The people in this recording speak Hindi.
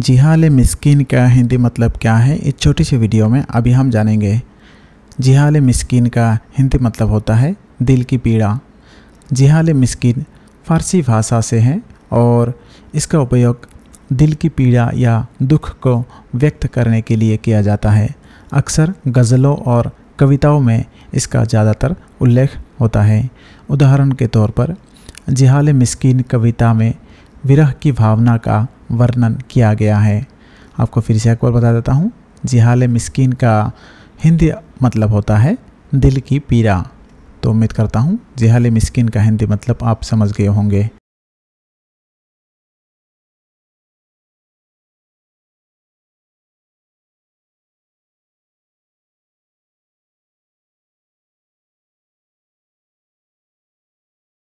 जी हाल मिसकिन का हिंदी मतलब क्या है इस छोटी सी वीडियो में अभी हम जानेंगे जी हाल मिसकिन का हिंदी मतलब होता है दिल की पीड़ा जी हाल मिसकिन फ़ारसी भाषा से है और इसका उपयोग दिल की पीड़ा या दुख को व्यक्त करने के लिए किया जाता है अक्सर गज़लों और कविताओं में इसका ज़्यादातर उल्लेख होता है उदाहरण के तौर पर जिहाल मिस्किन कविता में विरह की भावना का वर्णन किया गया है आपको फिर से एक बार बता देता हूँ जिहाल मिस्किन का हिंदी मतलब होता है दिल की पीरा तो उम्मीद करता हूँ जिहाल मिस्किन का हिंदी मतलब आप समझ गए होंगे